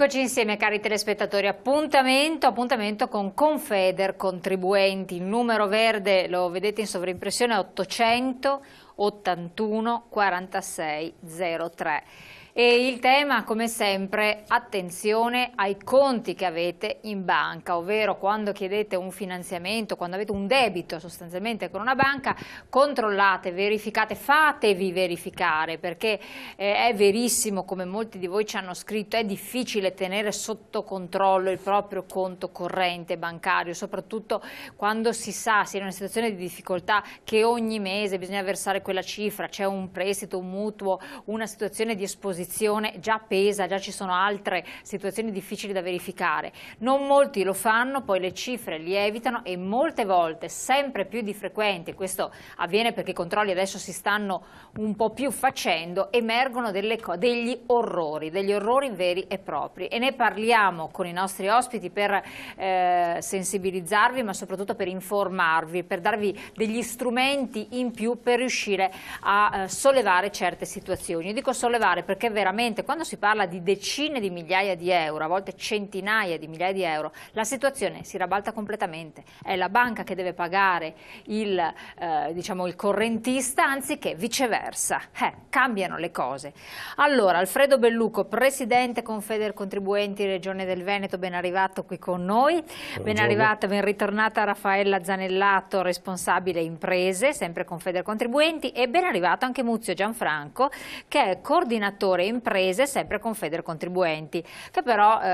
Eccoci insieme cari telespettatori, appuntamento, appuntamento con Confeder Contribuenti, il numero verde lo vedete in sovrimpressione 800 81 46 03. E il tema, come sempre, attenzione ai conti che avete in banca, ovvero quando chiedete un finanziamento, quando avete un debito sostanzialmente con una banca, controllate, verificate, fatevi verificare, perché eh, è verissimo, come molti di voi ci hanno scritto, è difficile tenere sotto controllo il proprio conto corrente bancario, soprattutto quando si sa, si è in una situazione di difficoltà, che ogni mese bisogna versare quella cifra, c'è un prestito, un mutuo, una situazione di esposizione posizione già pesa, già ci sono altre situazioni difficili da verificare. Non molti lo fanno, poi le cifre lievitano e molte volte, sempre più di frequente, questo avviene perché i controlli adesso si stanno un po' più facendo, emergono degli orrori, degli orrori veri e propri. E ne parliamo con i nostri ospiti per eh, sensibilizzarvi, ma soprattutto per informarvi, per darvi degli strumenti in più per riuscire a eh, sollevare certe situazioni. Io dico sollevare perché perché veramente quando si parla di decine di migliaia di euro, a volte centinaia di migliaia di euro, la situazione si rabalta completamente. È la banca che deve pagare il, eh, diciamo, il correntista anziché viceversa. Eh, cambiano le cose. Allora, Alfredo Belluco, presidente Contribuenti Regione del Veneto, ben arrivato qui con noi. Buongiorno. Ben arrivata, ben ritornata Raffaella Zanellato, responsabile imprese, sempre Contribuenti. e ben arrivato anche Muzio Gianfranco, che è coordinatore lavoratori e imprese, sempre con Contribuenti, che però eh,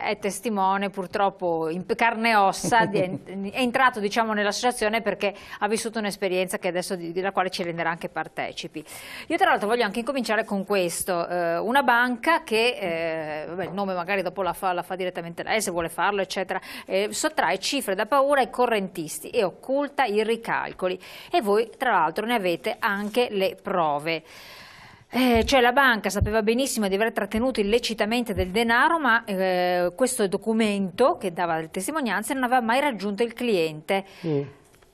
è testimone purtroppo in carne e ossa, di, è entrato diciamo, nell'associazione perché ha vissuto un'esperienza della quale ci renderà anche partecipi. Io tra l'altro voglio anche incominciare con questo, eh, una banca che, eh, vabbè, il nome magari dopo la fa, la fa direttamente lei se vuole farlo, eccetera, eh, sottrae cifre da paura ai correntisti e occulta i ricalcoli e voi tra l'altro ne avete anche le prove. Eh, cioè la banca sapeva benissimo di aver trattenuto illecitamente del denaro, ma eh, questo documento che dava le testimonianze non aveva mai raggiunto il cliente. Mm.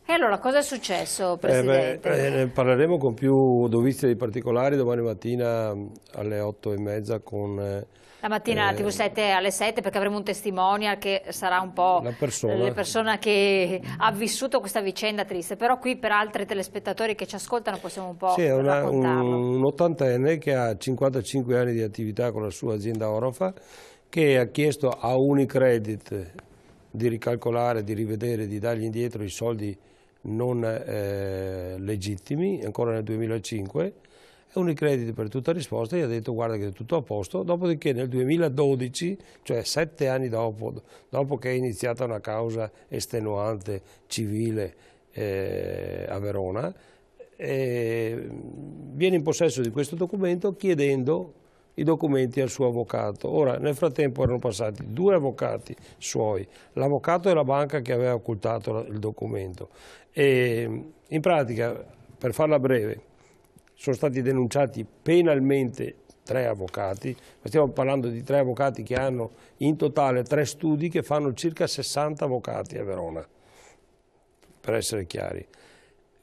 E allora cosa è successo, eh, Presidente? Eh beh, parleremo con più dovizie di particolari domani mattina mm, alle otto e mezza con eh, la mattina alla eh. TV7 alle 7 perché avremo un testimonial che sarà un po' la persona, la persona che ha vissuto questa vicenda triste, però qui per altri telespettatori che ci ascoltano possiamo un po' sì, una, raccontarlo. un ottantenne che ha 55 anni di attività con la sua azienda Orofa che ha chiesto a Unicredit di ricalcolare, di rivedere, di dargli indietro i soldi non eh, legittimi ancora nel 2005 Unicredit per tutta risposta gli ha detto guarda che è tutto a posto, dopodiché nel 2012, cioè sette anni dopo, dopo che è iniziata una causa estenuante civile eh, a Verona, eh, viene in possesso di questo documento chiedendo i documenti al suo avvocato. Ora, nel frattempo erano passati due avvocati suoi, l'avvocato e la banca che aveva occultato il documento. E, in pratica, per farla breve, sono stati denunciati penalmente tre avvocati, ma stiamo parlando di tre avvocati che hanno in totale tre studi che fanno circa 60 avvocati a Verona, per essere chiari.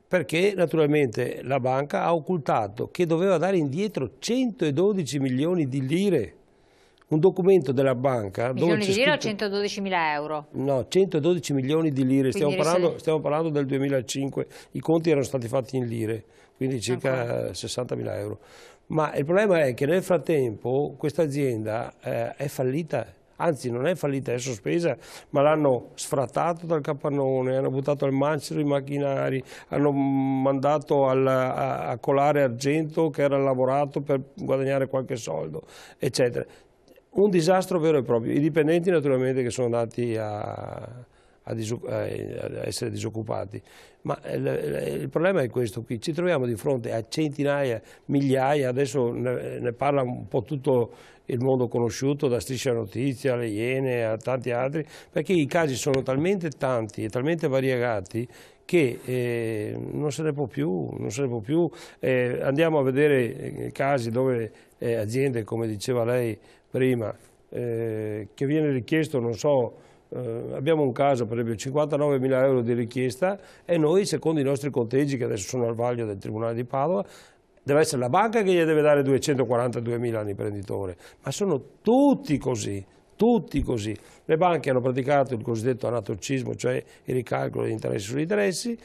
Perché naturalmente la banca ha occultato che doveva dare indietro 112 milioni di lire un documento della banca... Milioni di lire scritto... o 112 mila euro? No, 112 milioni di lire, stiamo parlando, stiamo parlando, del 2005, i conti erano stati fatti in lire quindi circa 60.000 euro. Ma il problema è che nel frattempo questa azienda eh, è fallita, anzi non è fallita, è sospesa, ma l'hanno sfrattato dal capannone, hanno buttato al mancero i macchinari, hanno mandato al, a, a colare argento che era lavorato per guadagnare qualche soldo, eccetera. Un disastro vero e proprio. I dipendenti naturalmente che sono andati a a, essere disoccupati. Ma eh, il, problema è questo qui, ci troviamo di fronte a centinaia, migliaia, adesso ne, parla un po' tutto il mondo conosciuto, da Striscia Notizia, alle Iene, a tanti altri, perché i casi sono talmente tanti e talmente variegati che eh, non se ne può più, ne può più. Eh, andiamo a vedere eh, casi dove eh, aziende, come diceva lei prima, eh, che viene richiesto, non so, eh, abbiamo un caso per esempio 59 mila euro di richiesta e noi secondo i nostri conteggi che adesso sono al vaglio del Tribunale di Padova deve essere la banca che gli deve dare 242 mila all'imprenditore, ma sono tutti così, tutti così. Le banche hanno praticato il cosiddetto anatocismo, cioè il ricalcolo degli interessi sugli interessi,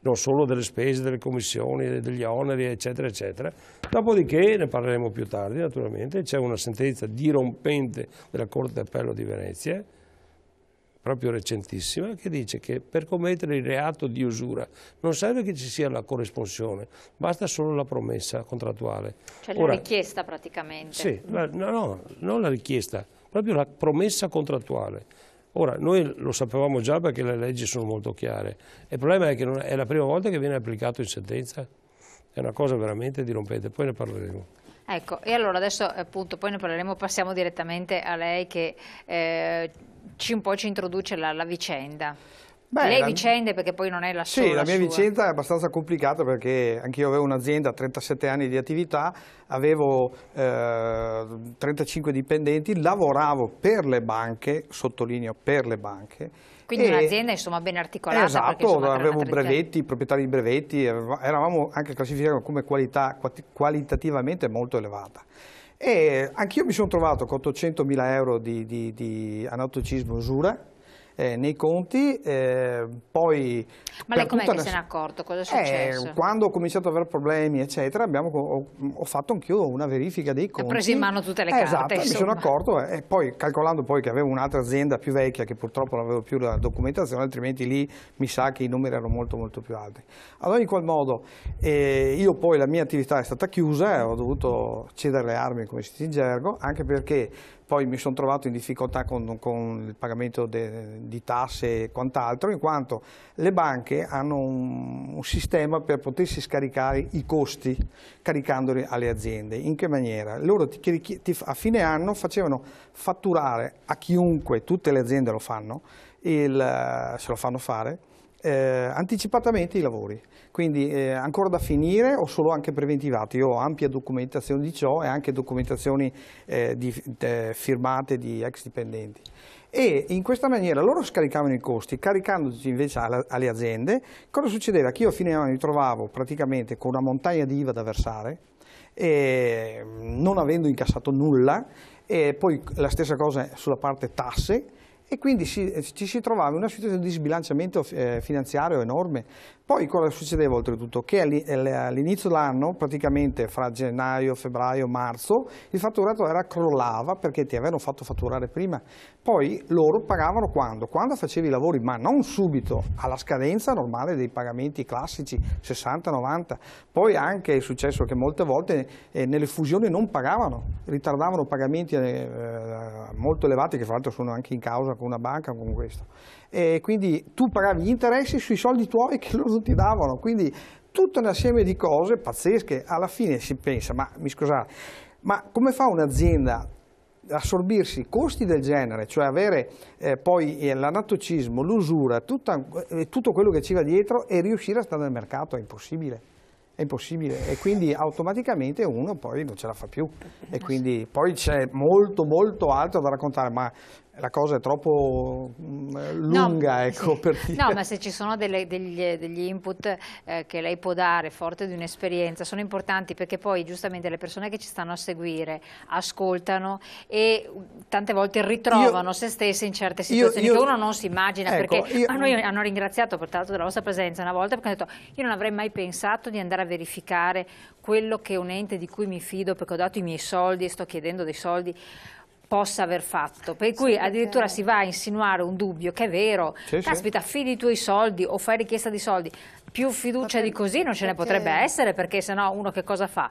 non solo delle spese, delle commissioni, degli oneri, eccetera, eccetera. Dopodiché, ne parleremo più tardi naturalmente, c'è una sentenza dirompente della Corte d'Appello di Venezia, proprio recentissima, che dice che per commettere il reato di usura non serve che ci sia la corresponsione, basta solo la promessa contrattuale. Cioè la Ora, richiesta praticamente. Sì, la, no, no, non la richiesta, proprio la promessa contrattuale. Ora, noi lo sapevamo già perché le leggi sono molto chiare. Il problema è che è la prima volta che viene applicato in sentenza. È una cosa veramente dirompente, poi ne parleremo. Ecco, e allora adesso appunto poi ne parleremo, passiamo direttamente a lei che eh, ci, un po' ci introduce la, la vicenda. Beh, lei la... vicende perché poi non è la sua. Sì, la mia sua. vicenda è abbastanza complicata perché anch'io avevo un'azienda, 37 anni di attività, avevo eh, 35 dipendenti, lavoravo per le banche, sottolineo per le banche, quindi e... un'azienda insomma ben articolata. Esatto, insomma, avevamo brevetti, proprietari di brevetti, eravamo anche classificati come qualità qualitativamente molto elevata. E anch'io mi sono trovato con 800.000 euro di, di, di anatocismo usura, eh, nei conti, eh, poi... Ma lei com'è che una... se n'è accorto? Cosa è eh, successo? Eh, quando ho cominciato ad avere problemi, eccetera, abbiamo, ho, ho, fatto anch'io una verifica dei conti. Ho preso in mano tutte le eh, carte, Esatto, insomma. mi sono accorto eh, e poi calcolando poi che avevo un'altra azienda più vecchia che purtroppo non avevo più la documentazione, altrimenti lì mi sa che i numeri erano molto molto più alti. Ad ogni qual modo, io poi la mia attività è stata chiusa e ho dovuto cedere le armi, come si dice in gergo, anche perché poi mi sono trovato in difficoltà con, con il pagamento de, di tasse e quant'altro, in quanto le banche hanno un, un, sistema per potersi scaricare i costi caricandoli alle aziende. In che maniera? Loro ti, ti, a fine anno facevano fatturare a chiunque, tutte le aziende lo fanno, il, se lo fanno fare, eh, anticipatamente i lavori, quindi eh, ancora da finire o solo anche preventivati. Io ho ampia documentazione di ciò e anche documentazioni eh, di, de, eh, firmate di ex dipendenti e in questa maniera loro scaricavano i costi, caricandoci invece alle aziende, cosa succedeva? Che io a fine anno mi trovavo praticamente con una montagna di IVA da versare, non avendo incassato nulla, e poi la stessa cosa sulla parte tasse, e quindi ci si trovava in una situazione di sbilanciamento eh, finanziario enorme poi cosa succedeva oltretutto? Che eh, all'inizio dell'anno, praticamente fra gennaio, febbraio, marzo, il fatturato era crollava perché ti avevano fatto fatturare prima. Poi loro pagavano quando? Quando facevi i lavori, ma non subito, alla scadenza normale dei pagamenti classici, 60-90. Poi anche è successo che molte volte eh, nelle fusioni non pagavano, ritardavano pagamenti eh, eh molto elevati, che fra l'altro sono anche in causa con una banca, con questo e quindi tu pagavi gli interessi sui soldi tuoi che loro ti davano, quindi tutta una serie di cose pazzesche, alla fine si pensa, ma mi scusate, ma come fa un'azienda assorbirsi costi del genere, cioè avere eh, poi eh, l'anatocismo, l'usura, eh, tutto quello che ci va dietro e riuscire a stare nel mercato, è impossibile. È impossibile e quindi automaticamente uno poi non ce la fa più e quindi poi c'è molto molto altro da raccontare ma la cosa è troppo mm, lunga no, ecco, sì. per dire. No, ma se ci sono delle, degli, degli, input eh, che lei può dare, forte di un'esperienza, sono importanti perché poi giustamente le persone che ci stanno a seguire ascoltano e mm, tante volte ritrovano io, se stesse in certe situazioni io, io, che uno non si immagina ecco, perché io, a noi hanno ringraziato per peraltro della vostra presenza una volta perché hanno detto io non avrei mai pensato di andare a verificare quello che un ente di cui mi fido perché ho dato i miei soldi e sto chiedendo dei soldi possa aver fatto, per cui sì, addirittura si va a insinuare un dubbio che è vero, sì, caspita sì. affidi i tuoi soldi o fai richiesta di soldi, più fiducia di così non ce ne potrebbe essere perché sennò uno che cosa fa?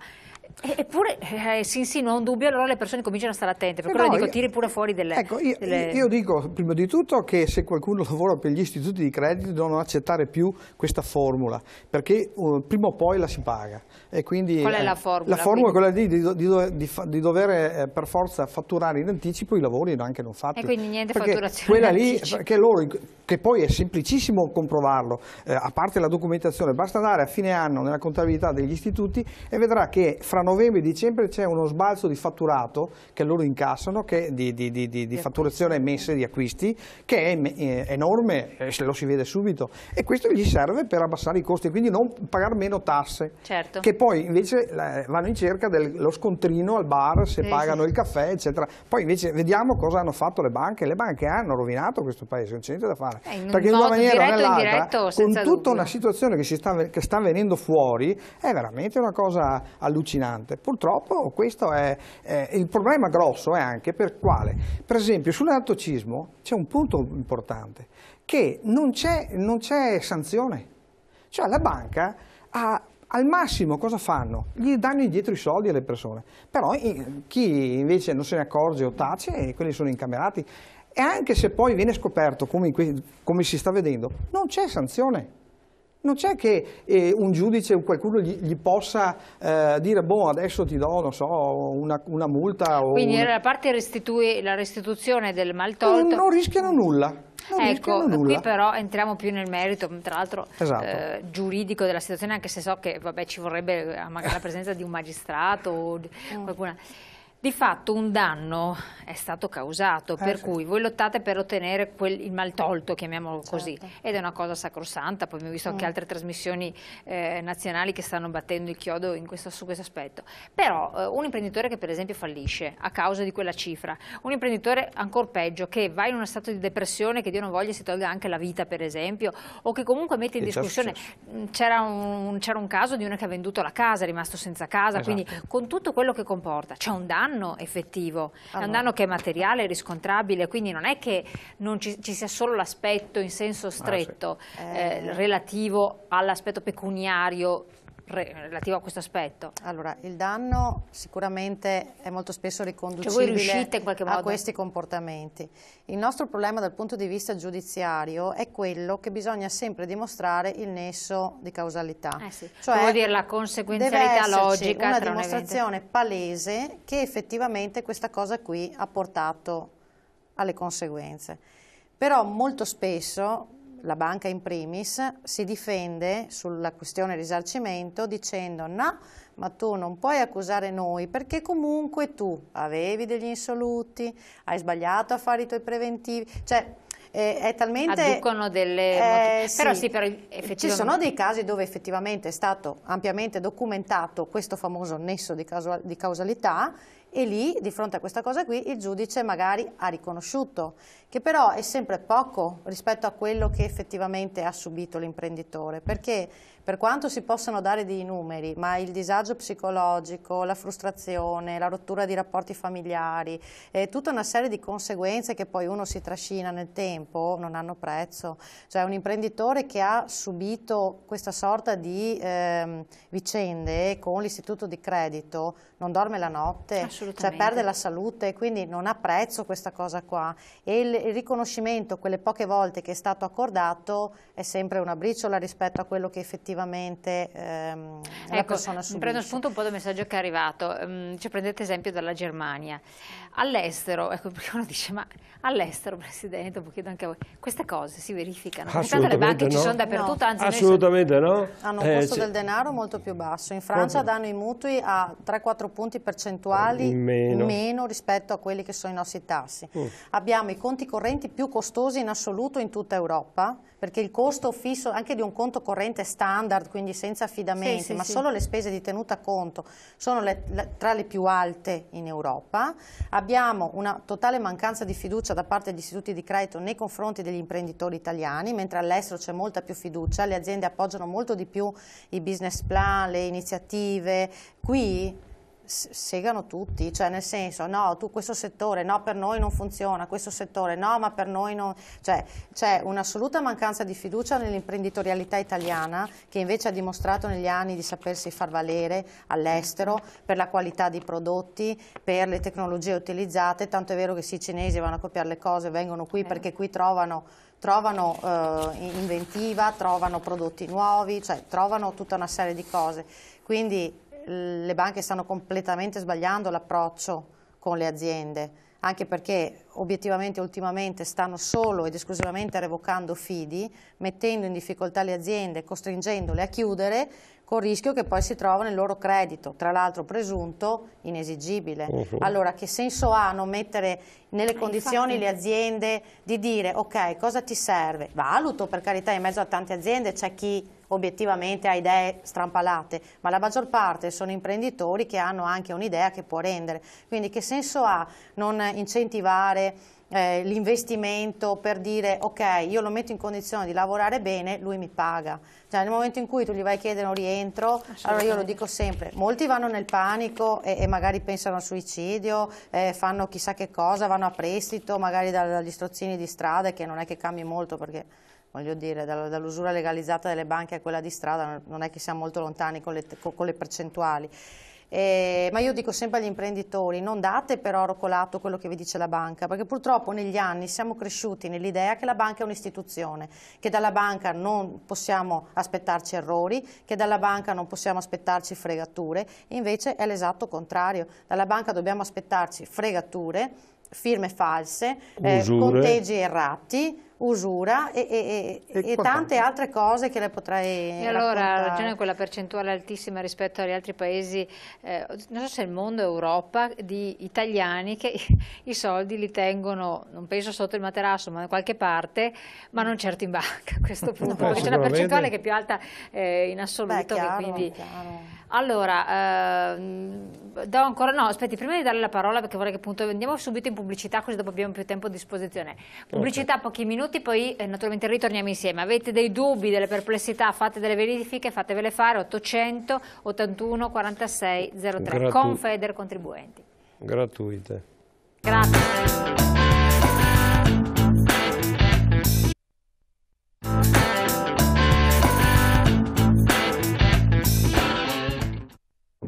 Eppure eh, si insinua un dubbio, allora le persone cominciano a stare attente. Per eh, quello no, dico, tiri pure fuori delle. Ecco, io, delle... io, dico prima di tutto che se qualcuno lavora per gli istituti di credito devono accettare più questa formula, perché uh, prima o poi la si paga. Quindi, Qual è eh, la formula? La formula quindi? è quella di, di, di, di dover eh, per forza fatturare in anticipo i lavori anche non fatti. E quindi niente perché fatturazione. Quella lì, perché loro, che poi è semplicissimo comprovarlo, eh, a parte la documentazione documentazione, basta andare a fine anno nella contabilità degli istituti e vedrà che fra novembre e dicembre c'è uno sbalzo di fatturato che loro incassano, che di, di, di, di fatturazione emesse di acquisti, che è eh, enorme, eh, lo si vede subito, e questo gli serve per abbassare i costi, quindi non pagare meno tasse, certo. che poi invece eh, vanno in cerca dello scontrino al bar se eh, pagano sì. il caffè, eccetera. Poi invece vediamo cosa hanno fatto le banche, le banche hanno rovinato questo paese, non c'è niente da fare, eh, perché in una maniera o nell'altra, con tutta dubbio. una situazione situazione che, sta, che sta venendo fuori è veramente una cosa allucinante. Purtroppo questo è, è il problema grosso è anche per quale? Per esempio sull'anatocismo c'è un punto importante, che non c'è sanzione. Cioè la banca ha al massimo cosa fanno? Gli danno indietro i soldi alle persone, però chi invece non se ne accorge o tace, eh, quelli sono incamerati. E anche se poi viene scoperto, come, come si sta vedendo, non c'è sanzione non c'è che eh, un giudice o qualcuno gli, gli possa eh, dire boh adesso ti do non so, una, una multa. Quindi un... la parte restitui, la restituzione del maltolto. Non, non rischiano nulla. Non ecco, qui però entriamo più nel merito, tra l'altro esatto. eh, giuridico della situazione, anche se so che vabbè, ci vorrebbe eh, magari la presenza di un magistrato o di mm. qualcuna. Di fatto un danno è stato causato, per cui voi lottate per ottenere quel, il mal tolto, chiamiamolo certo. così, certo. ed è una cosa sacrosanta, poi abbiamo visto mm. anche altre trasmissioni eh, nazionali che stanno battendo il chiodo questo, su questo aspetto. Però eh, un imprenditore che per esempio fallisce a causa di quella cifra, un imprenditore ancora peggio che va in uno stato di depressione, che Dio non voglia si tolga anche la vita per esempio, o che comunque mette in esatto, discussione, mm, c'era un, un, caso di una che ha venduto la casa, è rimasto senza casa, esatto. quindi con tutto quello che comporta c'è un danno danno effettivo, allora. è ah, un danno che è materiale, riscontrabile, quindi non è che non ci, ci, sia solo l'aspetto in senso stretto ah, sì. Eh, eh, eh, relativo all'aspetto pecuniario relativo a questo aspetto? Allora, il danno sicuramente è molto spesso riconducibile cioè a questi comportamenti. Il nostro problema dal punto di vista giudiziario è quello che bisogna sempre dimostrare il nesso di causalità. Eh sì. Cioè, vuol dire la conseguenzialità logica. una dimostrazione un palese che effettivamente questa cosa qui ha portato alle conseguenze. Però molto spesso la banca in primis, si difende sulla questione risarcimento dicendo no, ma tu non puoi accusare noi perché comunque tu avevi degli insoluti, hai sbagliato a fare i tuoi preventivi, cioè eh, è talmente... Adducono delle... Eh, però sì però effettivamente... Ci sono dei casi dove effettivamente è stato ampiamente documentato questo famoso nesso di, causal di causalità e lì, di fronte a questa cosa qui, il giudice magari ha riconosciuto che però è sempre poco rispetto a quello che effettivamente ha subito l'imprenditore, perché per quanto si possano dare dei numeri, ma il disagio psicologico, la frustrazione, la rottura di rapporti familiari, eh, tutta una serie di conseguenze che poi uno si trascina nel tempo, non hanno prezzo. Cioè un imprenditore che ha subito questa sorta di eh, vicende con l'istituto di credito non dorme la notte, cioè perde la salute, quindi non ha prezzo questa cosa qua. E il, il riconoscimento, quelle poche volte che è stato accordato, è sempre una briciola rispetto a quello che effettivamente ehm, ecco, la persona subisce. Prendo spunto un po' del messaggio che è arrivato, um, ehm, ci cioè, prendete esempio dalla Germania. All'estero, ecco perché uno dice, ma all'estero, Presidente, chiedo anche a voi, queste cose si verificano? Intanto le banche no. ci sono dappertutto, no. anzi Assolutamente sono... no. Hanno un eh, costo eh, del denaro molto più basso. In Francia proprio. danno i mutui a 3-4 punti percentuali in meno. meno. rispetto a quelli che sono i nostri tassi. Mm. Abbiamo i conti conti correnti più costosi in assoluto in tutta Europa, perché il costo fisso anche di un conto corrente standard, quindi senza affidamenti, sì, sì, ma sì. solo le spese di tenuta conto, sono le, le, tra le più alte in Europa. Abbiamo una totale mancanza di fiducia da parte degli istituti di credito nei confronti degli imprenditori italiani, mentre all'estero c'è molta più fiducia, le aziende appoggiano molto di più i business plan, le iniziative. Qui segano tutti, cioè nel senso no, tu questo settore, no per noi non funziona, questo settore no ma per noi non, cioè c'è un'assoluta mancanza di fiducia nell'imprenditorialità italiana che invece ha dimostrato negli anni di sapersi far valere all'estero per la qualità dei prodotti, per le tecnologie utilizzate, tanto è vero che sì i cinesi vanno a copiare le cose, vengono qui perché qui trovano trovano eh, inventiva, trovano prodotti nuovi, cioè trovano tutta una serie di cose. Quindi le banche stanno completamente sbagliando l'approccio con le aziende, anche perché obiettivamente ultimamente stanno solo ed esclusivamente revocando fidi, mettendo in difficoltà le aziende, costringendole a chiudere, con il rischio che poi si trovano il loro credito, tra l'altro presunto, inesigibile. Uh mhm. -huh. Allora che senso ha non mettere nelle eh, condizioni Infatti. le aziende di dire ok cosa ti serve? Valuto per carità in mezzo a tante aziende c'è chi obiettivamente ha idee strampalate, ma la maggior parte sono imprenditori che hanno anche un'idea che può rendere. Quindi che senso ha non incentivare eh, l'investimento per dire ok io lo metto in condizione di lavorare bene lui mi paga cioè nel momento in cui tu gli vai a chiedere un rientro allora io lo dico sempre molti vanno nel panico e, e magari pensano al suicidio eh, fanno chissà che cosa vanno a prestito magari dagli strozzini di strada che non è che cambi molto perché voglio dire, dall'usura legalizzata delle banche a quella di strada, non è che siamo molto lontani con le, con le percentuali. Eh, ma io dico sempre agli imprenditori, non date per oro colato quello che vi dice la banca, perché purtroppo negli anni siamo cresciuti nell'idea che la banca è un'istituzione, che dalla banca non possiamo aspettarci errori, che dalla banca non possiamo aspettarci fregature, invece è l'esatto contrario, dalla banca dobbiamo aspettarci fregature, firme false, eh, conteggi errati, usura e, e, e, e tante altre cose che le potrei E allora raccontare. ragione quella percentuale altissima rispetto agli altri paesi, eh, non so se il mondo Europa, di italiani che i soldi li tengono, non penso sotto il materasso, ma da qualche parte, ma non certo in banca a questo punto, no, c'è una percentuale che è più alta eh, in assoluto. Beh, chiaro, quindi... Allora, eh, do ancora, no, aspetti, prima di dare la parola perché vorrei che appunto andiamo subito in pubblicità così dopo abbiamo più tempo a disposizione. Pubblicità okay. pochi minuti minuti, poi eh, naturalmente ritorniamo insieme. Avete dei dubbi, delle perplessità, fate delle verifiche, fatevele fare 800 81 46 03 Gratu con Feder Contribuenti. Gratuite. Grazie.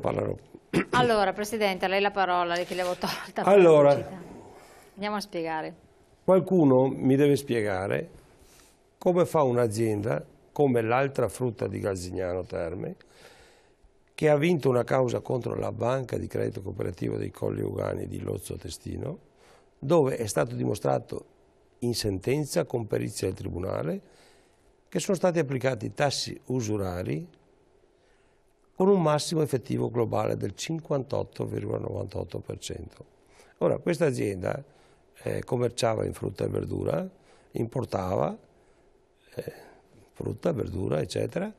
Parlerò. Allora, Presidente, a lei la parola, che le avevo tolta. Allora, andiamo a spiegare. Qualcuno mi deve spiegare come fa un'azienda come l'altra frutta di Galzignano Terme, che ha vinto una causa contro la banca di credito cooperativo dei Colli Ugani di Lozzo Testino, dove è stato dimostrato in sentenza con perizia del Tribunale che sono stati applicati tassi usurari con un massimo effettivo globale del 58,98%. Ora, questa azienda eh, commerciava in frutta e verdura, importava eh, frutta, verdura, eccetera,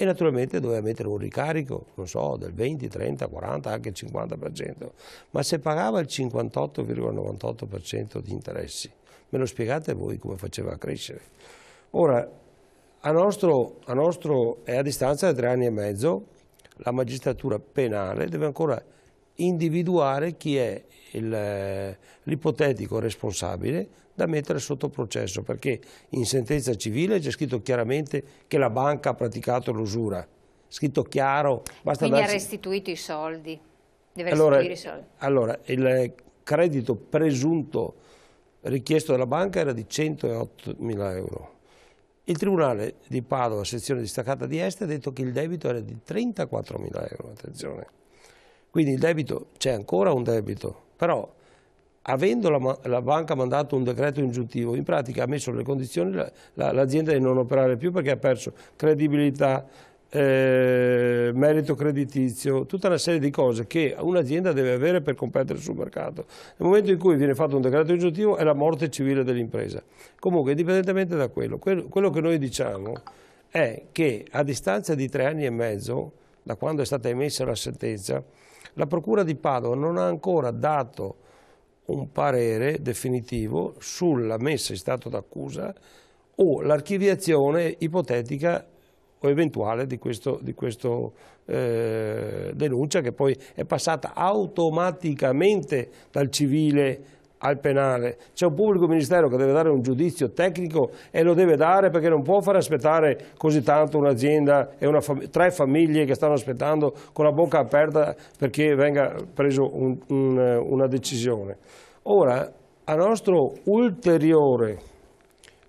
e naturalmente doveva mettere un ricarico, non so, del 20, 30, 40, anche il 50%, ma se pagava il 58,98% di interessi, me lo spiegate voi come faceva a crescere? Ora, a nostro, a nostro, è a distanza di tre anni e mezzo, la magistratura penale deve ancora individuare chi è eh, l'ipotetico responsabile da mettere sotto processo perché in sentenza civile c'è scritto chiaramente che la banca ha praticato l'usura, scritto chiaro. Basta Quindi darci... ha restituito i soldi, deve allora, restituire i soldi. Allora, il credito presunto richiesto dalla banca era di 108 mila euro. Il Tribunale di Padova, sezione distaccata di Est, ha detto che il debito era di 34 mila euro, attenzione. Quindi il debito, c'è ancora un debito, però avendo la, la, banca mandato un decreto ingiuntivo, in pratica ha messo le condizioni l'azienda la, la, di non operare più perché ha perso credibilità, eh, merito creditizio, tutta una serie di cose che un'azienda deve avere per competere sul mercato. Nel momento in cui viene fatto un decreto ingiuntivo è la morte civile dell'impresa. Comunque, indipendentemente da quello, quello, quello che noi diciamo è che a distanza di tre anni e mezzo, da quando è stata emessa la sentenza, la Procura di Padova non ha ancora dato un parere definitivo sulla messa in stato d'accusa o l'archiviazione ipotetica o eventuale di questo, di questo eh, denuncia che poi è passata automaticamente dal civile al penale, c'è un pubblico ministero che deve dare un giudizio tecnico e lo deve dare perché non può far aspettare così tanto un'azienda e una fam tre famiglie che stanno aspettando con la bocca aperta perché venga presa un, un, una decisione. Ora, a nostro ulteriore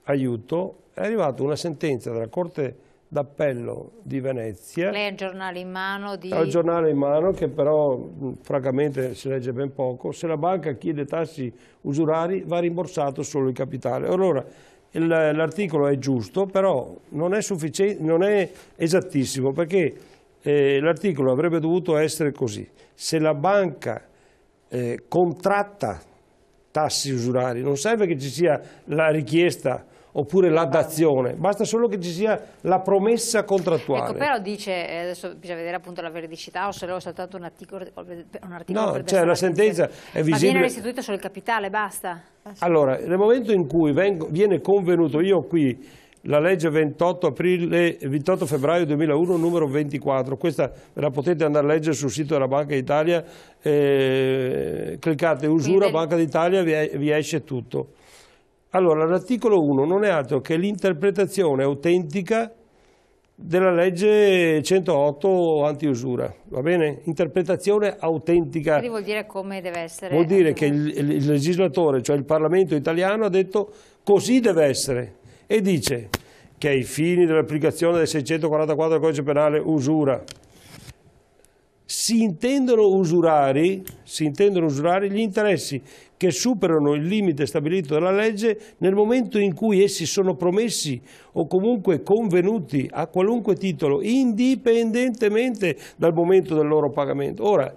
aiuto è arrivata una sentenza della Corte d'appello di Venezia. Lei ha il giornale in mano? Di... Ha il giornale in mano che però francamente si legge ben poco. Se la banca chiede tassi usurari va rimborsato solo il capitale. Allora, l'articolo è giusto, però non è, non è esattissimo perché eh, l'articolo avrebbe dovuto essere così. Se la banca eh, contratta tassi usurari, non serve che ci sia la richiesta oppure l'adazione, basta solo che ci sia la promessa contrattuale. Ecco, però dice, eh, adesso bisogna vedere appunto la veridicità o se è soltanto un articolo, un articolo No, cioè la sentenza è visibile. Ma viene restituito solo il capitale, basta? Allora, nel momento in cui vengo, viene convenuto, io qui la legge 28, aprile, 28, febbraio 2001 numero 24, questa la potete andare a leggere sul sito della Banca d'Italia, eh, cliccate usura Banca d'Italia vi, vi esce tutto. Allora, l'articolo 1 non è altro che l'interpretazione autentica della legge 108 anti-usura, va bene? Interpretazione autentica. Quindi vuol dire come deve essere. Vuol dire che il, il, legislatore, cioè il Parlamento italiano, ha detto così deve essere e dice che ai fini dell'applicazione del 644 del codice penale usura si intendono usurari, si intendono usurari gli interessi che superano il limite stabilito dalla legge nel momento in cui essi sono promessi o comunque convenuti a qualunque titolo, indipendentemente dal momento del loro pagamento. Ora,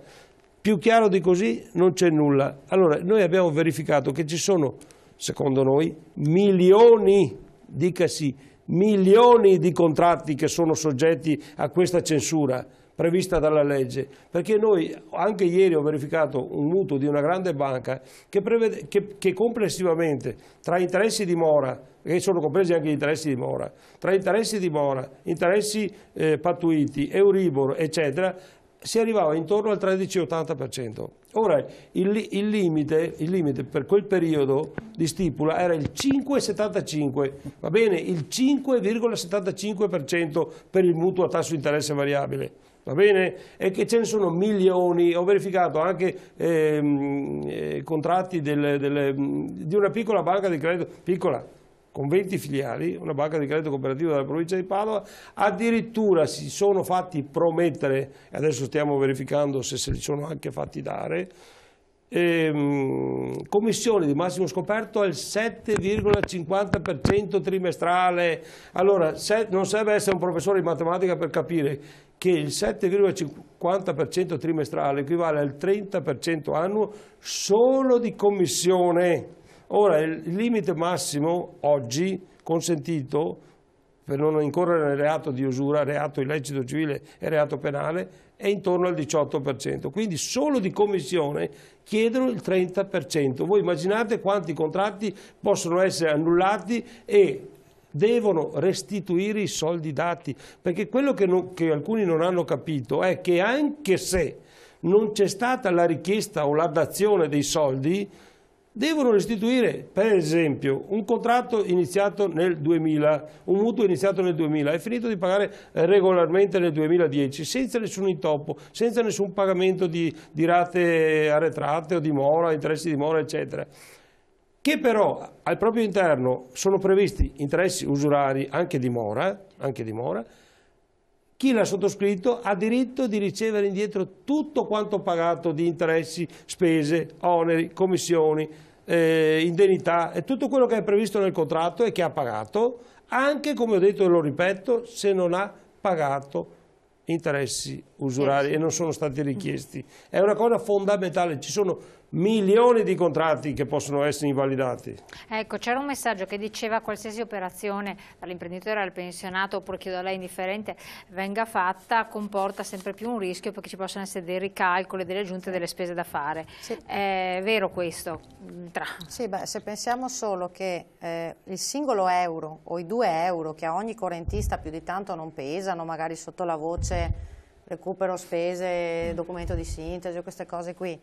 più chiaro di così non c'è nulla. Allora, noi abbiamo verificato che ci sono, secondo noi, milioni, dicasi, milioni di contratti che sono soggetti a questa censura prevista dalla legge, perché noi anche ieri ho verificato un mutuo di una grande banca che, prevede, che, che complessivamente tra interessi di mora, che sono compresi anche gli interessi di mora, tra interessi di mora, interessi eh, pattuiti, Euribor, eccetera, si arrivava intorno al 13-80%. Ora il, il, limite, il, limite, per quel periodo di stipula era il 5,75, va bene, il 5,75% per il mutuo a tasso di interesse variabile. Va bene? E che ce ne sono milioni, ho verificato anche ehm, eh, contratti delle, delle, di una piccola banca di credito, piccola, con 20 filiali, una banca di credito cooperativo della provincia di Padova, addirittura si sono fatti promettere, e adesso stiamo verificando se se li sono anche fatti dare, ehm, commissione di massimo scoperto al 7,50% trimestrale. Allora, se, non serve essere un professore di matematica per capire che il 7,50% trimestrale equivale al 30% annuo solo di commissione Ora il limite massimo oggi consentito per non incorrere nel reato di usura, reato illecito civile e reato penale è intorno al 18%, quindi solo di commissione chiedono il 30%. Voi immaginate quanti contratti possono essere annullati e devono restituire i soldi dati, perché quello che, non, che alcuni non hanno capito è che anche se non c'è stata la richiesta o la dazione dei soldi, devono restituire per esempio un contratto iniziato nel 2000, un mutuo iniziato nel 2000 e finito di pagare eh, regolarmente nel 2010 senza nessun intoppo, senza nessun pagamento di, di rate arretrate o di mora, interessi di mora eccetera che però al proprio interno sono previsti interessi usurari anche di mora, anche di mora chi l'ha sottoscritto ha diritto di ricevere indietro tutto quanto pagato di interessi, spese, oneri, commissioni, eh, indennità e tutto quello che è previsto nel contratto e che ha pagato, anche come ho detto e lo ripeto, se non ha pagato interessi usurari e non sono stati richiesti. È una cosa fondamentale, ci sono milioni di contratti che possono essere invalidati. Ecco, c'era un messaggio che diceva qualsiasi operazione dall'imprenditore al pensionato oppure chiedo a lei indifferente venga fatta comporta sempre più un rischio perché ci possono essere dei ricalcoli, delle aggiunte, delle spese da fare. Sì. È vero questo? Mm, tra. Sì, beh, se pensiamo solo che eh, il singolo euro o i due euro che a ogni correntista più di tanto non pesano, magari sotto la voce recupero spese, documento di sintesi, queste cose qui,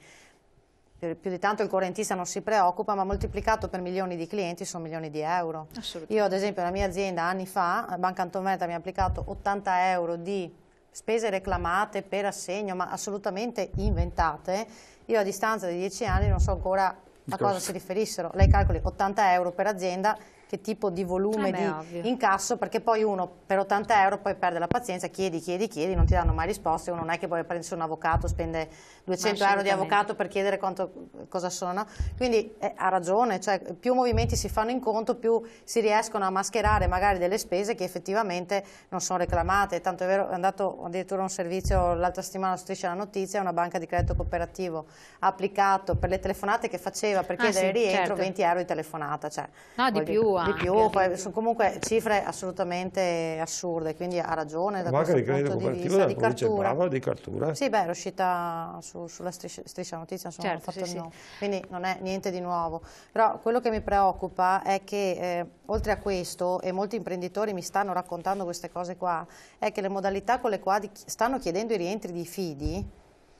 più di tanto il correntista non si preoccupa, ma moltiplicato per milioni di clienti sono milioni di euro. Io ad esempio la mia azienda anni fa, Banca Antometa mi ha applicato 80 euro di spese reclamate per assegno, ma assolutamente inventate. Io a distanza di 10 anni non so ancora a cosa si riferissero. Lei calcoli 80 euro per azienda, che tipo di volume eh di incasso, perché poi uno per 80 euro poi perde la pazienza, chiedi, chiedi, chiedi, non ti danno mai risposte, uno non è che vuole prendersi un avvocato, spende 200 euro di avvocato per chiedere quanto, cosa sono, quindi eh, ha ragione, cioè, più movimenti si fanno in conto, più si riescono a mascherare magari delle spese che effettivamente non sono reclamate, tanto è vero, è andato addirittura un servizio l'altra settimana, striscia la notizia, una banca di credito cooperativo ha applicato per le telefonate che faceva per ah, chiedere ah, sì, rientro certo. 20 euro di telefonata, cioè, no, di più, anche. Di più, poi, sono comunque cifre assolutamente assurde, quindi ha ragione da Banca di credito cooperativo della di provincia Brava di Cartura. Sì, beh, è uscita su, sulla striscia, striscia notizia, insomma, certo, fatto sì, il nome. Sì. Quindi non è niente di nuovo. Però quello che mi preoccupa è che, eh, oltre a questo, e molti imprenditori mi stanno raccontando queste cose qua, è che le modalità con le quali stanno chiedendo i rientri di fidi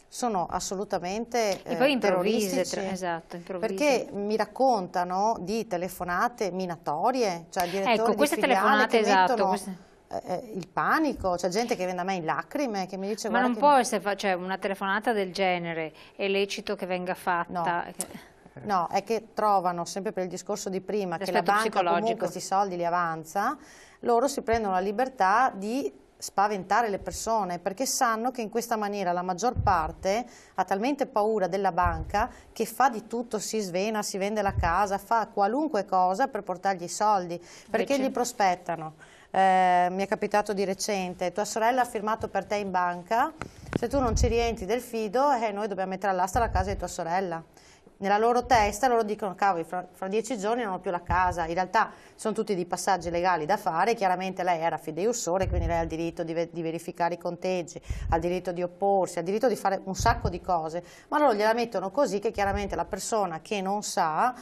sono assolutamente e eh, poi improvvise, tra, esatto, improvvise. perché mi raccontano di telefonate minatorie, cioè ecco, direttori ecco, queste di telefonate, esatto, mettono, queste... eh, eh il panico, c'è cioè gente che viene da me in lacrime, che mi dice... Ma non può mi... essere, cioè una telefonata del genere, è lecito che venga fatta... No. No, è che trovano, sempre per il discorso di prima, che la banca comunque questi soldi li avanza, loro si prendono la libertà di spaventare le persone perché sanno che in questa maniera la maggior parte ha talmente paura della banca che fa di tutto, si svena, si vende la casa, fa qualunque cosa per portargli i soldi perché Invece... gli prospettano. Eh, mi è capitato di recente, tua sorella ha firmato per te in banca, se tu non ci rientri del fido eh, noi dobbiamo mettere all'asta la casa di tua sorella nella loro testa loro dicono cavoli fra, fra, dieci giorni non ho più la casa in realtà sono tutti dei passaggi legali da fare chiaramente lei era fideiussore quindi lei ha il diritto di, di, verificare i conteggi ha il diritto di opporsi ha il diritto di fare un sacco di cose ma loro gliela mettono così che chiaramente la persona che non sa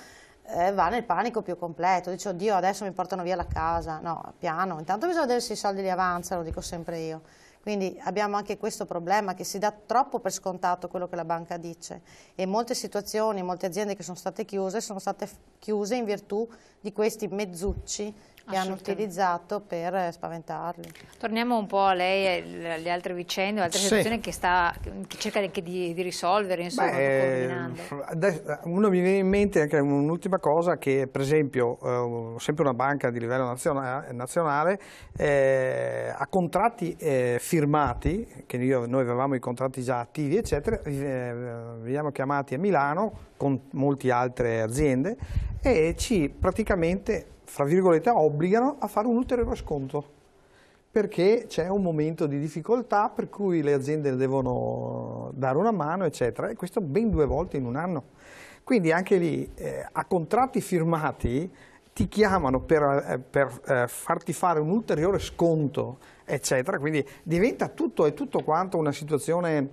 eh, va nel panico più completo dice oddio adesso mi portano via la casa no piano intanto bisogna vedere se i soldi li avanzano dico sempre io quindi abbiamo anche questo problema che si dà troppo per scontato quello che la banca dice e molte situazioni, molte aziende che sono state chiuse sono state chiuse in virtù di questi mezzucci che hanno utilizzato per eh, spaventarli. Torniamo un po' a lei e alle altre vicende, altre sì. situazioni che, sta, che cerca anche di, di risolvere, insomma, Beh, eh, eh, uno mi viene in mente anche un'ultima cosa che per esempio eh, sempre una banca di livello nazionale, nazionale eh, ha contratti eh, firmati, che io, noi avevamo i contratti già attivi eccetera, veniamo chiamati a Milano con molte altre aziende e ci praticamente fra virgolette, obbligano a fare un ulteriore sconto perché c'è un momento di difficoltà per cui le aziende devono dare una mano, eccetera, e questo ben due volte in un anno. Quindi anche lì, eh, a contratti firmati, ti chiamano per, eh, per eh, farti fare un ulteriore sconto, eccetera, quindi diventa tutto e tutto quanto una situazione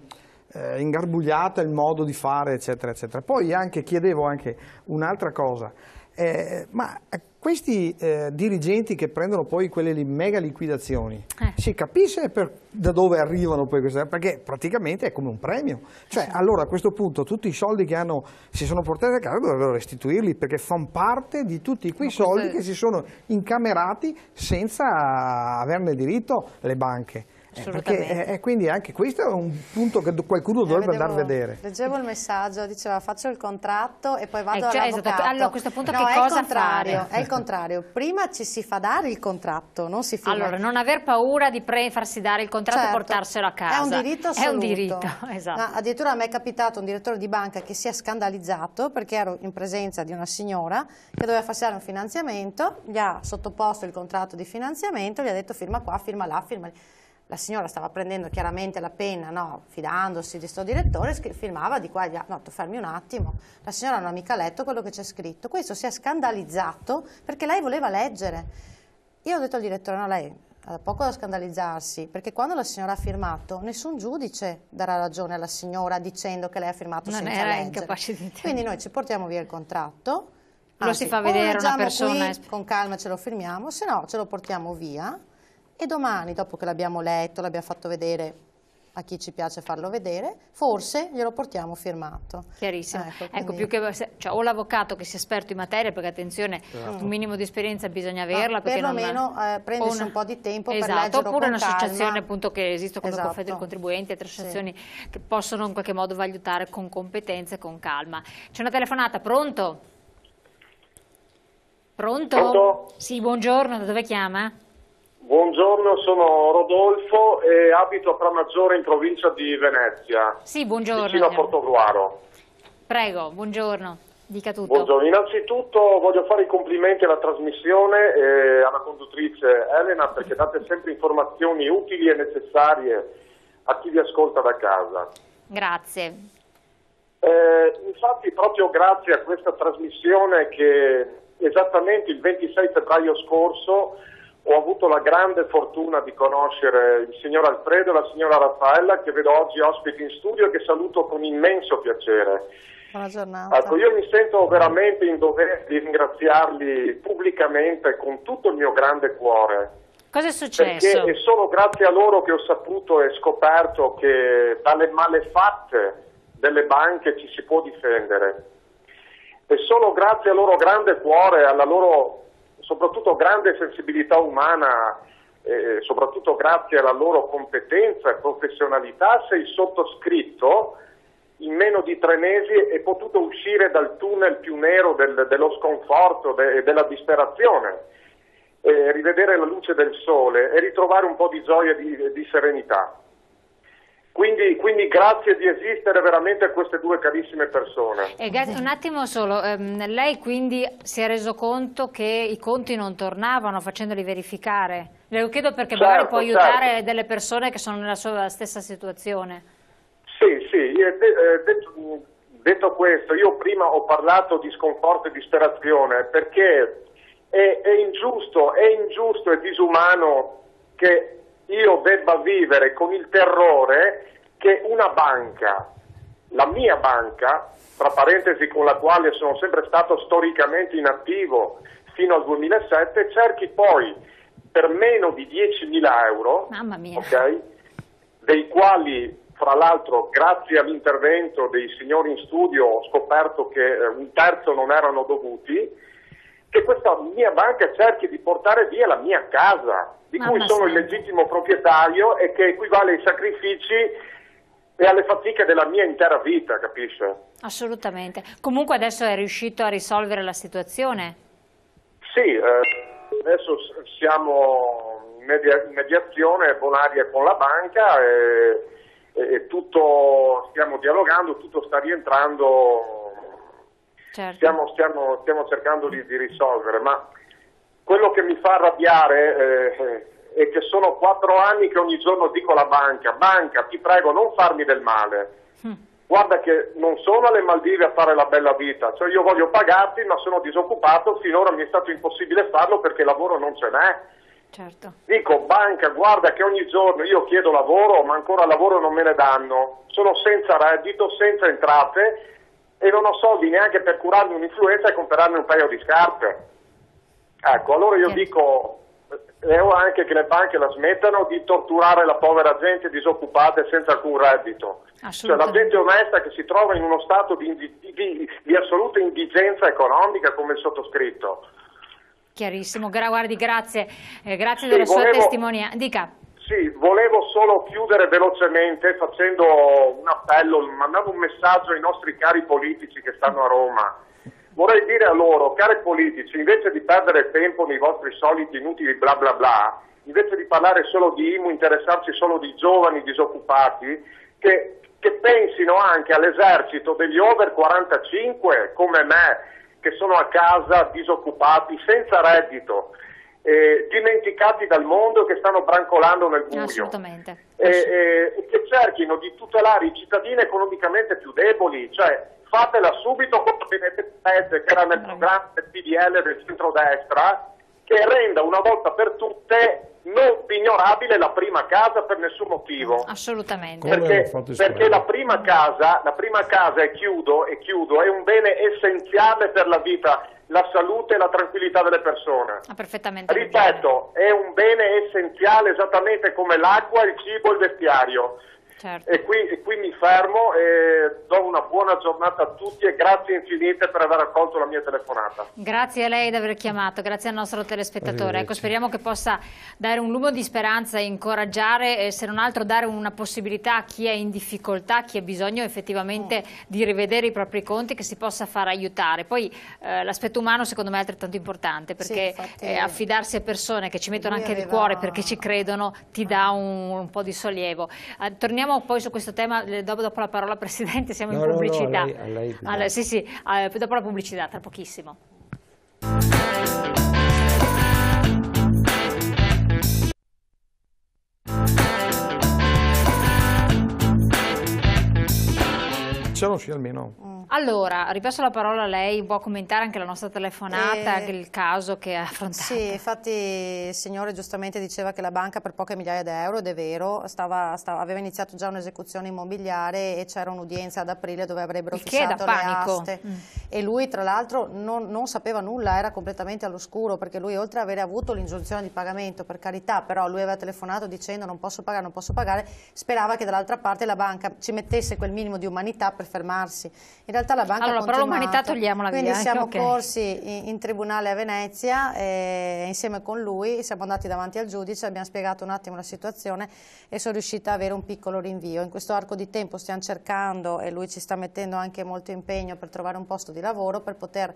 eh, ingarbugliata, il modo di fare, eccetera, eccetera. Poi anche, chiedevo anche un'altra cosa, eh, ma questi eh, dirigenti che prendono poi quelle li, mega liquidazioni, eh. si capisce per, da dove arrivano poi queste, perché praticamente è come un premio. Cioè, allora a questo punto tutti i soldi che hanno, si sono portati a casa dovrebbero restituirli, perché fanno parte di tutti quei soldi è... che si sono incamerati senza averne diritto le banche. Eh, perché, eh, eh, quindi anche questo è un punto che qualcuno eh, dovrebbe andare a vedere. Leggevo il messaggio, diceva faccio il contratto e poi vado eh, cioè, esatto, ecco, allora a questo punto no, che è cosa il contrario, fare? È il contrario, prima ci si fa dare il contratto, non si firma. Allora, non aver paura di farsi dare il contratto certo, e portarselo a casa. È un diritto assoluto. È un diritto, esatto. No, addirittura a me è capitato un direttore di banca che si è scandalizzato perché ero in presenza di una signora che doveva farsi dare un finanziamento, gli ha sottoposto il contratto di finanziamento, gli ha detto firma qua, firma là, firma lì la signora stava prendendo chiaramente la penna, no, fidandosi di sto direttore, filmava di qua e di là, no, tu fermi un attimo, la signora non ha mica letto quello che c'è scritto, questo si è scandalizzato perché lei voleva leggere. Io ho detto al direttore, no, lei ha poco da scandalizzarsi, perché quando la signora ha firmato, nessun giudice darà ragione alla signora dicendo che lei ha firmato non senza era Incapace di Quindi noi ci portiamo via il contratto, lo anzi, si fa vedere una persona qui, con calma ce lo firmiamo, se no ce lo portiamo via e domani, dopo che l'abbiamo letto, l'abbiamo fatto vedere a chi ci piace farlo vedere, forse glielo portiamo firmato. Chiarissimo. Ah, ecco, ecco, quindi... ecco più che cioè, o l'avvocato che sia esperto in materia, perché attenzione, esatto. un minimo di esperienza bisogna ah, averla. perlomeno non... eh, prendersi una... un po' di tempo esatto, per leggerlo Oppure un'associazione appunto che esiste come esatto. Confede del Contribuente, altre associazioni sì. che possono in qualche modo valutare con competenza e con calma. C'è una telefonata, pronto? pronto? Pronto? Sì, buongiorno, da dove chiama? Buongiorno, sono Rodolfo e abito a Pramaggiore in provincia di Venezia. Sì, buongiorno. Vicino a Portogruaro. Prego, buongiorno. Dica tutto. Buongiorno, innanzitutto voglio fare i complimenti alla trasmissione e alla conduttrice Elena perché date sempre informazioni utili e necessarie a chi vi ascolta da casa. Grazie. Eh, infatti proprio grazie a questa trasmissione che esattamente il 26 febbraio scorso ho avuto la grande fortuna di conoscere il signor Alfredo e la signora Raffaella che vedo oggi ospiti in studio e che saluto con immenso piacere. Buona giornata. Ecco, io mi sento veramente in dovere di ringraziarli pubblicamente con tutto il mio grande cuore. Cosa è successo? Perché è solo grazie a loro che ho saputo e scoperto che dalle malefatte delle banche ci si può difendere. È solo grazie al loro grande cuore, alla loro soprattutto grande sensibilità umana, eh, soprattutto grazie alla loro competenza e professionalità, se il sottoscritto in meno di tre mesi è potuto uscire dal tunnel più nero del, dello sconforto e de, della disperazione, eh, rivedere la luce del sole e ritrovare un po' di gioia e di, di serenità. Quindi, quindi, grazie di esistere veramente a queste due carissime persone. E eh, grazie, un attimo solo, ehm, lei quindi si è reso conto che i conti non tornavano facendoli verificare? Le lo chiedo perché certo, magari può certo. aiutare certo. delle persone che sono nella sua stessa situazione. Sì, sì, de eh, detto, detto, questo, io prima ho parlato di sconforto e disperazione perché è, è ingiusto, è ingiusto e disumano che io debba vivere con il terrore che una banca, la mia banca, tra parentesi con la quale sono sempre stato storicamente inattivo fino al 2007, cerchi poi per meno di 10.000 euro, okay, dei quali fra l'altro grazie all'intervento dei signori in studio ho scoperto che eh, un terzo non erano dovuti, che questa mia banca cerchi di portare via la mia casa, di Mamma cui sono santa. il legittimo proprietario e che equivale ai sacrifici e alle fatiche della mia intera vita, capisce? Assolutamente. Comunque adesso è riuscito a risolvere la situazione? Sì, eh, adesso siamo in media mediazione bonaria con la banca e, e tutto, stiamo dialogando, tutto sta rientrando certo. stiamo, stiamo, stiamo, cercando di, di, risolvere, ma quello che mi fa arrabbiare eh, è che sono quattro anni che ogni giorno dico alla banca, banca ti prego non farmi del male, mm. guarda che non sono alle Maldive a fare la bella vita, cioè io voglio pagarti ma sono disoccupato, finora mi è stato impossibile farlo perché lavoro non ce n'è. Certo. Dico, banca, guarda che ogni giorno io chiedo lavoro, ma ancora lavoro non me ne danno. Sono senza reddito, senza entrate e non ho soldi neanche per curarmi un'influenza e comprarmi un paio di scarpe. Ecco, allora io dico, è ora anche che le banche la smettano di torturare la povera gente disoccupata e senza alcun reddito. Cioè, la gente onesta che si trova in uno stato di, di, di assoluta indigenza economica come il sottoscritto. Chiarissimo, Gra guardi, grazie, eh, grazie sì, della volevo... sua testimonianza. Dica. Sì, volevo solo chiudere velocemente facendo un appello, mandando un messaggio ai nostri cari politici che stanno a Roma. Vorrei dire a loro, cari politici, invece di perdere tempo nei vostri soliti inutili bla bla bla, invece di parlare solo di IMU, interessarci solo di giovani disoccupati, che, che pensino anche all'esercito degli over 45 come me, che sono a casa disoccupati, senza reddito eh, dimenticati dal mondo che stanno brancolando nel buio e che cerchino di tutelare i cittadini economicamente più deboli, cioè fatela subito come legge che era nel programma del PDL del centrodestra che renda una volta per tutte non ignorabile la prima casa per nessun motivo. Mm, assolutamente. Perché, perché la, prima casa, la prima casa, e chiudo, e chiudo, è un bene essenziale per la vita, la salute e la tranquillità delle persone. Ah, perfettamente. Ripeto, è un bene essenziale esattamente come l'acqua, il cibo, il vestiario. Certo. E, qui, e, qui, mi fermo e do una buona giornata a tutti e grazie infinite per aver accolto la mia telefonata. Grazie a lei di aver chiamato, grazie al nostro telespettatore. Ecco, speriamo che possa dare un lume di speranza e incoraggiare, e se non altro dare una possibilità a chi è in difficoltà, chi ha bisogno effettivamente oh. di rivedere i propri conti, che si possa far aiutare. Poi eh, l'aspetto umano secondo me è altrettanto importante perché sì, eh, affidarsi a persone che ci mettono anche aveva... il cuore perché ci credono ti dà un, un po' di sollievo. Eh, torniamo torniamo poi su questo tema dopo, dopo la parola Presidente, siamo no, in pubblicità. No, no, a lei, a lei allora, sì, sì, eh, dopo la pubblicità, tra pochissimo. diciamo sì almeno. Mm. Allora, ripasso la parola a lei, può commentare anche la nostra telefonata, eh, e... il caso che ha affrontato. Sì, infatti il signore giustamente diceva che la banca per poche migliaia di euro, ed è vero, stava, stava, aveva iniziato già un'esecuzione immobiliare e c'era un'udienza ad aprile dove avrebbero il fissato le panico. aste. Mm. E lui tra l'altro non, non sapeva nulla, era completamente all'oscuro, perché lui oltre ad avere avuto l'ingiunzione di pagamento, per carità, però lui aveva telefonato dicendo non posso pagare, non posso pagare, sperava che dall'altra parte la banca ci mettesse quel minimo di umanità per fermarsi. In realtà la banca allora, ha continuato. Però l'umanità togliamola Quindi via. Eh, siamo okay. corsi in, in, tribunale a Venezia e eh, insieme con lui siamo andati davanti al giudice, abbiamo spiegato un attimo la situazione e sono riuscita ad avere un piccolo rinvio. In questo arco di tempo stiamo cercando e lui ci sta mettendo anche molto impegno per trovare un posto di lavoro per poter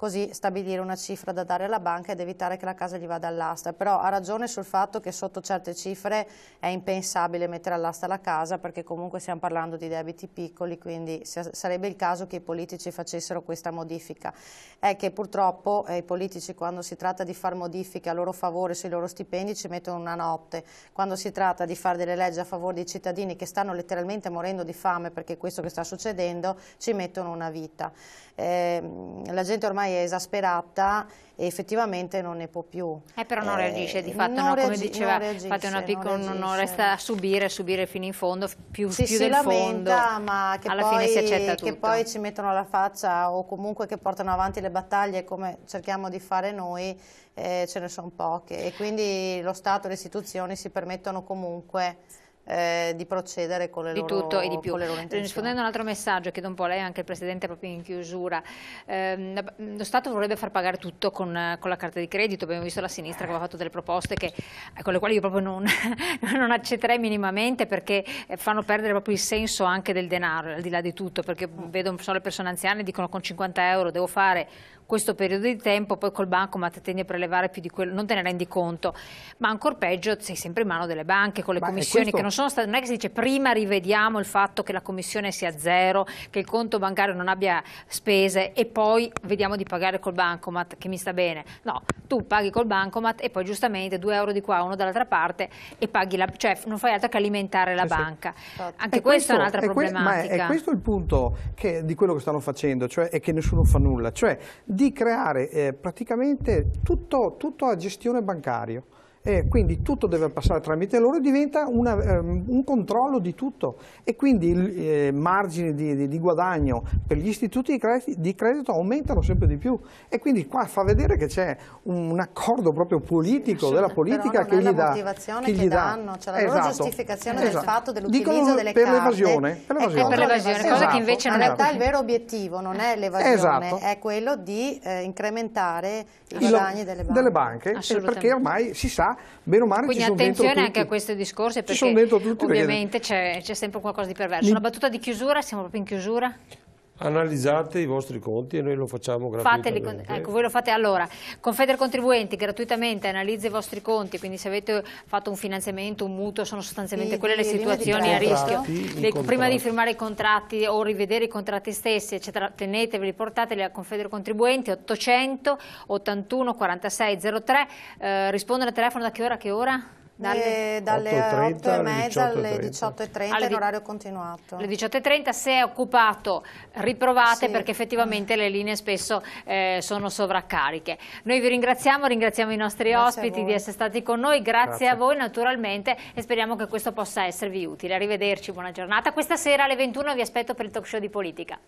così stabilire una cifra da dare alla banca ed evitare che la casa gli vada all'asta. Però ha ragione sul fatto che sotto certe cifre è impensabile mettere all'asta la casa perché comunque stiamo parlando di debiti piccoli, quindi sarebbe il caso che i politici facessero questa modifica. È che purtroppo eh, i politici quando si tratta di fare modifiche a loro favore sui loro stipendi ci mettono una notte, quando si tratta di fare delle leggi a favore dei cittadini che stanno letteralmente morendo di fame perché è questo che sta succedendo, ci mettono una vita. Eh, la gente ormai ormai è esasperata e effettivamente non ne può più. Eh, però non eh, reagisce di fatto, no? come diceva, non reagisce, fate una piccola, non, non, resta a subire, subire fino in fondo, più, sì, più del lamenta, fondo, ma che alla poi, fine si accetta tutto. Che poi ci mettono la faccia o comunque che portano avanti le battaglie come cerchiamo di fare noi, eh, ce ne sono poche e quindi lo Stato e le istituzioni si permettono comunque eh, di procedere con le, di loro, tutto e di più. Rispondendo a un altro messaggio, chiedo un po' a lei, anche il Presidente proprio in chiusura, eh, lo Stato vorrebbe far pagare tutto con, con, la carta di credito, abbiamo visto la sinistra che aveva fatto delle proposte che, eh, con le quali io proprio non, non, accetterei minimamente perché eh, fanno perdere proprio il senso anche del denaro, al di là di tutto, perché vedo sono le persone anziane dicono con 50 euro devo fare questo periodo di tempo, poi col bancomat tendi a prelevare più di quello, non te ne rendi conto, ma ancora peggio sei sempre in mano delle banche con le ma commissioni questo... che non sono state, non è che si dice prima rivediamo il fatto che la commissione sia zero, che il conto bancario non abbia spese e poi vediamo di pagare col bancomat che mi sta bene, no, tu paghi col bancomat e poi giustamente due euro di qua, uno dall'altra parte e paghi la, cioè non fai altro che alimentare la sì, banca. Sì. Esatto. Anche questo, questa è un'altra problematica. Que ma è, è questo il punto che, di quello che stanno facendo, cioè è che nessuno fa nulla, cioè di creare eh, praticamente tutto, tutto a gestione bancaria eh, quindi tutto deve passare tramite loro e diventa una, ehm, un controllo di tutto e quindi i eh, margini di, di, di, guadagno per gli istituti di credito, di credito, aumentano sempre di più e quindi qua fa vedere che c'è un, accordo proprio politico sì, della politica che gli dà motivazione che, gli danno, cioè la esatto. loro giustificazione esatto. del fatto dell'utilizzo delle per l'evasione, per l'evasione. cosa che invece non in realtà è il vero obiettivo non è l'evasione, esatto. è quello di eh, incrementare i guadagni delle banche, delle banche perché ormai si sa meno male Quindi attenzione anche a questo discorso perché ovviamente c'è sempre qualcosa di perverso. Una battuta di chiusura, siamo proprio in chiusura? analizzate i vostri conti e noi lo facciamo gratuitamente. Fateli, ecco, voi lo fate allora. Confeder Contribuenti gratuitamente analizza i vostri conti, quindi se avete fatto un finanziamento, un mutuo, sono sostanzialmente quelle le situazioni a rischio. prima di firmare i contratti o rivedere i contratti stessi, eccetera, teneteveli, portateli a Confeder Contribuenti 800 81 46 03, eh, rispondono al telefono da che ora a che ora? Dalle, eh, dalle 8.30 8 alle 18.30 alle, in orario continuato. Alle 18.30 se è occupato riprovate sì. perché effettivamente le linee spesso eh, sono sovraccariche. Noi vi ringraziamo, ringraziamo i nostri grazie ospiti di essere stati con noi, grazie, grazie, a voi naturalmente e speriamo che questo possa esservi utile. Arrivederci, buona giornata. Questa sera alle 21 vi aspetto per il talk show di politica.